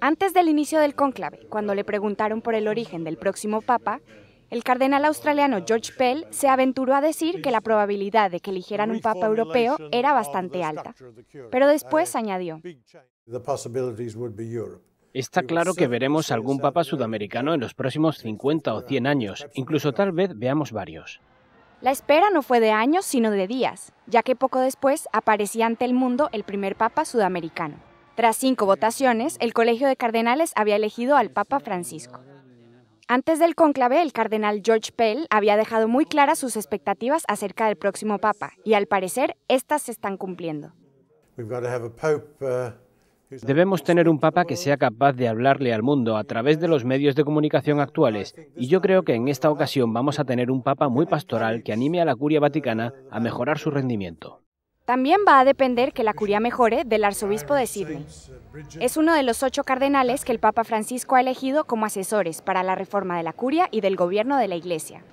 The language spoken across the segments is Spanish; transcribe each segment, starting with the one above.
Antes del inicio del cónclave, cuando le preguntaron por el origen del próximo papa, el cardenal australiano George Pell se aventuró a decir que la probabilidad de que eligieran un papa europeo era bastante alta, pero después añadió. Está claro que veremos algún papa sudamericano en los próximos 50 o 100 años, incluso tal vez veamos varios. La espera no fue de años, sino de días, ya que poco después aparecía ante el mundo el primer papa sudamericano. Tras cinco votaciones, el Colegio de Cardenales había elegido al Papa Francisco. Antes del cónclave, el cardenal George Pell había dejado muy claras sus expectativas acerca del próximo Papa, y al parecer, estas se están cumpliendo. Uh, Debemos tener un Papa que sea capaz de hablarle al mundo a través de los medios de comunicación actuales, y yo creo que en esta ocasión vamos a tener un Papa muy pastoral que anime a la Curia Vaticana a mejorar su rendimiento. También va a depender que la curia mejore del arzobispo de Sydney. Es uno de los ocho cardenales que el Papa Francisco ha elegido como asesores para la reforma de la curia y del gobierno de la Iglesia.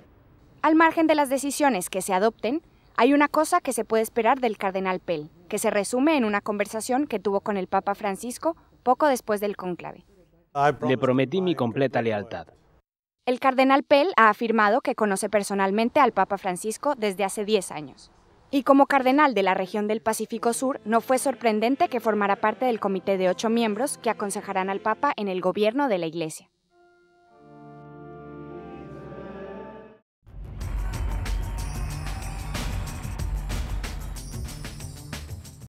Al margen de las decisiones que se adopten, hay una cosa que se puede esperar del cardenal Pell, que se resume en una conversación que tuvo con el Papa Francisco poco después del cónclave. Le prometí mi completa lealtad. El cardenal Pell ha afirmado que conoce personalmente al Papa Francisco desde hace 10 años. Y como cardenal de la región del Pacífico Sur, no fue sorprendente que formara parte del comité de ocho miembros que aconsejarán al Papa en el gobierno de la Iglesia.